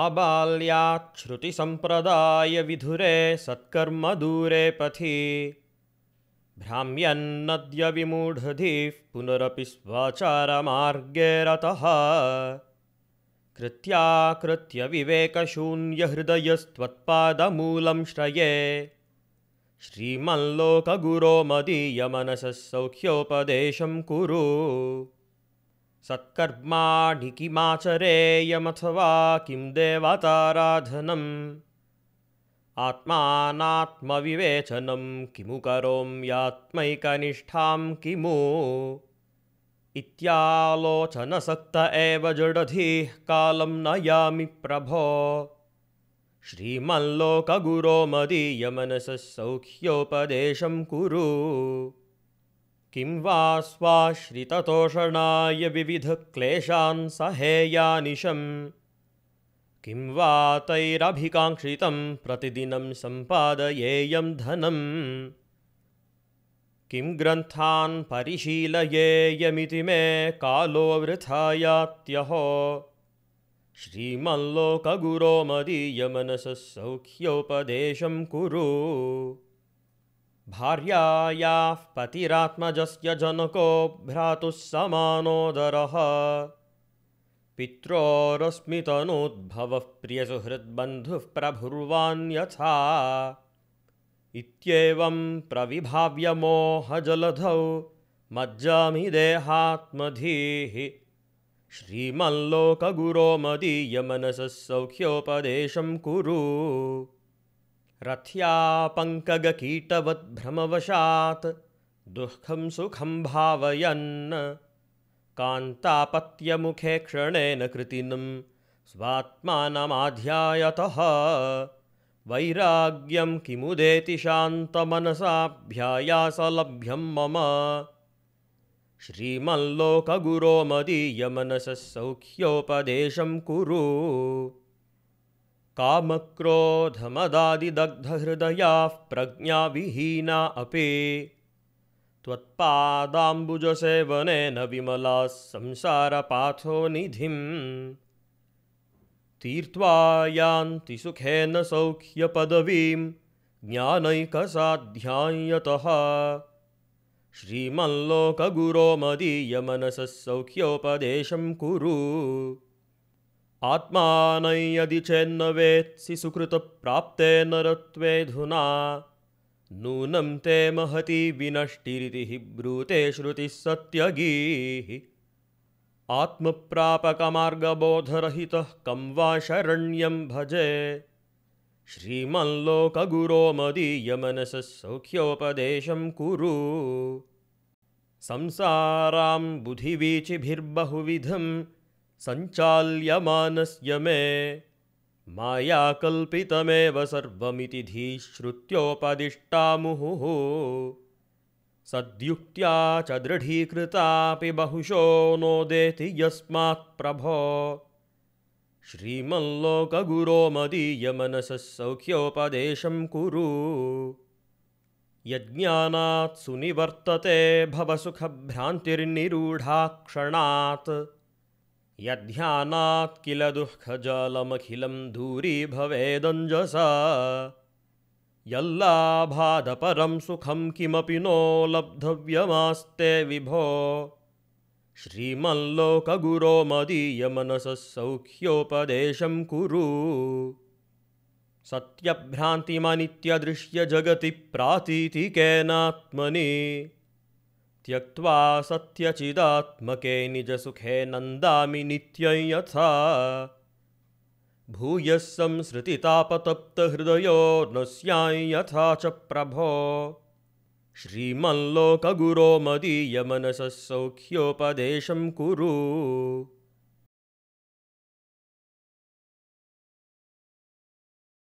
आबाल्या सत्कर्म दूरे पथि भ्राम्यन्नद्य भ्राम्यन्नद्यविमूढधीः पुनरपि स्वाचारमार्गे रतः विवेकशून्यहृदयस्त्वत्पादमूलं श्रये श्रीमल्लोकगुरो मदीयमनसः सौख्योपदेशं कुरु सत्कर्माणि किमाचरेयमथवा किं देवताराधनम् आत्मानात्मविवेचनं किमु करोम्यात्मैकनिष्ठां किमु इत्यालोचनसक्त एव जृडधीः कालं नयामि प्रभो श्रीमल्लोकगुरो मदीयमनसः सौख्योपदेशं कुरु किं वा स्वाश्रिततोषणाय विविधक्लेशान् सहेयानिशम् किं वा तैरभिकाङ्क्षितं प्रतिदिनं सम्पादयेयं धनम् किं ग्रन्थान् परिशीलयेयमिति मे कालो वृथायात्यहो श्रीमल्लोकगुरो मदीयमनसः सौख्योपदेशं कुरु भार्यायाः पतिरात्मजस्य जनको भ्रातुः समानोदरः प्रियसुहृद्बन्धुः प्रभुर्वान्यथा इत्येवं प्रविभाव्यमोह जलधौ मज्जामि देहात्मधीः श्रीमल्लोकगुरो मदीयमनसः सौख्योपदेशं कुरु रथ्या पङ्कगकीटवद्भ्रमवशात् दुःखं सुखं भावयन् कान्तापत्यमुखे क्षणेन कृतिनं स्वात्मानमाध्यायतः वैराग्यं किमुदेति शान्तमनसाभ्यायासलभ्यं मम श्रीमल्लोकगुरो मदीयमनसः सौख्योपदेशं कुरु कामक्रोधमदादिदग्धहृदयाः प्रज्ञाविहीना अपि त्वत्पादाम्बुजसेवनेन विमला संसारपाथो निधिं तीर्त्वा यान्ति सुखेन सौख्यपदवीं ज्ञानैकसाध्यायतः श्रीमल्लोकगुरो मदीयमनसः सौख्योपदेशं कुरु आत्मान यदि चेन्न वेत्सि प्राप्ते रत्वेऽधुना नूनं ते महति विनष्टिरिति ब्रूते श्रुति सत्यगी आत्मप्रापकमार्गबोधरहितः कं वा शरण्यं भजे श्रीमल्लोकगुरो मदीयमनसः सौख्योपदेशं कुरु संसारां बुधिवीचिभिर्बहुविधं सञ्चाल्यमानस्य मे मायाकल्पितमेव सर्वमिति धीश्रुत्योपदिष्टा मुहुः सद्युक्त्या च दृढीकृतापि बहुशो नोदेति यस्मात् प्रभो श्रीमल्लोकगुरो मदीयमनसः सौख्योपदेशं कुरु यज्ञानात् सुनिवर्तते भव सुखभ्रान्तिर्निरूढाक्षणात् यद्ध्यानात् किल दुःखजालमखिलं दूरी भवेदञ्जसा यल्लाभादपरं सुखं किमपि नो लब्धव्यमास्ते विभो श्रीमल्लोकगुरो मदीयमनसः सौख्योपदेशं कुरु सत्यभ्रान्तिमनित्यदृश्यजगति प्रातीतिकेनात्मनि त्यक्त्वा सत्यचिदात्मके निजसुखे नन्दामि नित्यं यथा भूयः संसृतितापतप्तहृदयो न यथा च प्रभो श्रीमल्लोकगुरो मदीयमनसः सौख्योपदेशं कुरु